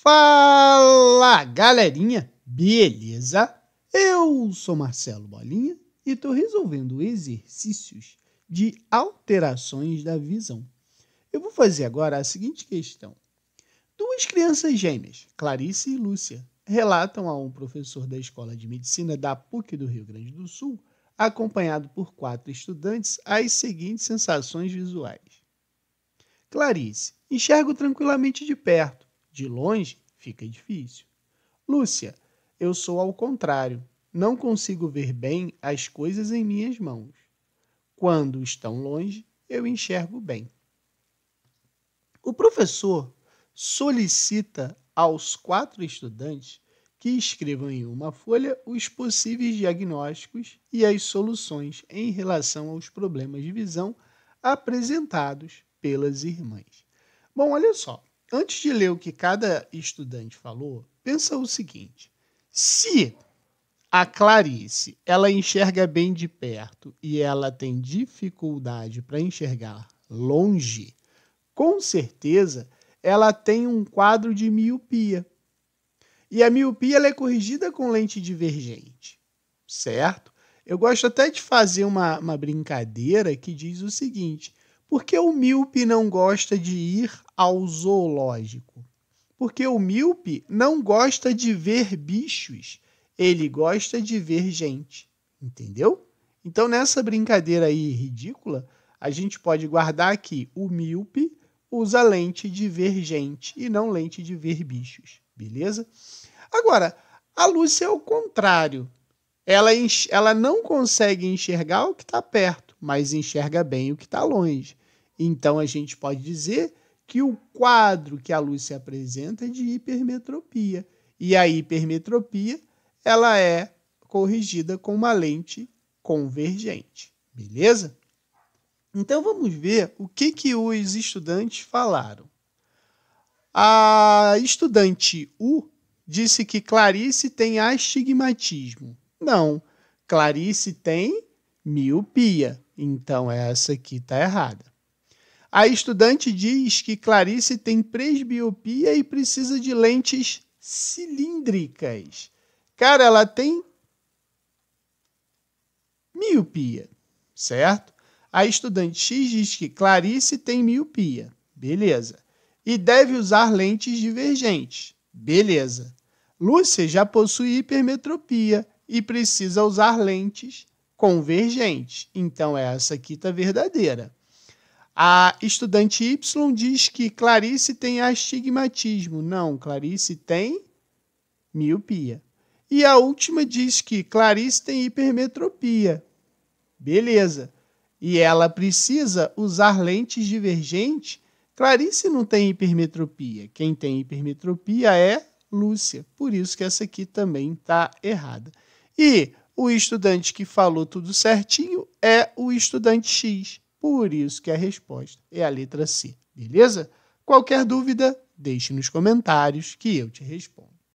Fala galerinha, beleza? Eu sou Marcelo Bolinha e estou resolvendo exercícios de alterações da visão. Eu vou fazer agora a seguinte questão. Duas crianças gêmeas, Clarice e Lúcia, relatam a um professor da Escola de Medicina da PUC do Rio Grande do Sul, acompanhado por quatro estudantes, as seguintes sensações visuais. Clarice, enxergo tranquilamente de perto de longe, fica difícil. Lúcia, eu sou ao contrário. Não consigo ver bem as coisas em minhas mãos. Quando estão longe, eu enxergo bem. O professor solicita aos quatro estudantes que escrevam em uma folha os possíveis diagnósticos e as soluções em relação aos problemas de visão apresentados pelas irmãs. Bom, olha só antes de ler o que cada estudante falou, pensa o seguinte: se a Clarice, ela enxerga bem de perto e ela tem dificuldade para enxergar longe, com certeza ela tem um quadro de miopia. E a miopia ela é corrigida com lente divergente, certo? Eu gosto até de fazer uma, uma brincadeira que diz o seguinte: por que o míope não gosta de ir ao zoológico. Porque o míope não gosta de ver bichos, ele gosta de ver gente, entendeu? Então, nessa brincadeira aí ridícula, a gente pode guardar que o míope usa lente de ver gente e não lente de ver bichos, beleza? Agora, a Lúcia é o contrário. Ela, ela não consegue enxergar o que está perto, mas enxerga bem o que está longe. Então, a gente pode dizer que o quadro que a luz se apresenta é de hipermetropia. E a hipermetropia ela é corrigida com uma lente convergente. Beleza? Então vamos ver o que, que os estudantes falaram. A estudante U disse que Clarice tem astigmatismo. Não, Clarice tem miopia. Então essa aqui está errada. A estudante diz que Clarice tem presbiopia e precisa de lentes cilíndricas. Cara, ela tem miopia, certo? A estudante X diz que Clarice tem miopia. Beleza. E deve usar lentes divergentes. Beleza. Lúcia já possui hipermetropia e precisa usar lentes convergentes. Então essa aqui está verdadeira. A estudante Y diz que Clarice tem astigmatismo. Não, Clarice tem miopia. E a última diz que Clarice tem hipermetropia. Beleza. E ela precisa usar lentes divergentes. Clarice não tem hipermetropia. Quem tem hipermetropia é Lúcia. Por isso que essa aqui também está errada. E o estudante que falou tudo certinho é o estudante X. Por isso que a resposta é a letra C, beleza? Qualquer dúvida, deixe nos comentários que eu te respondo.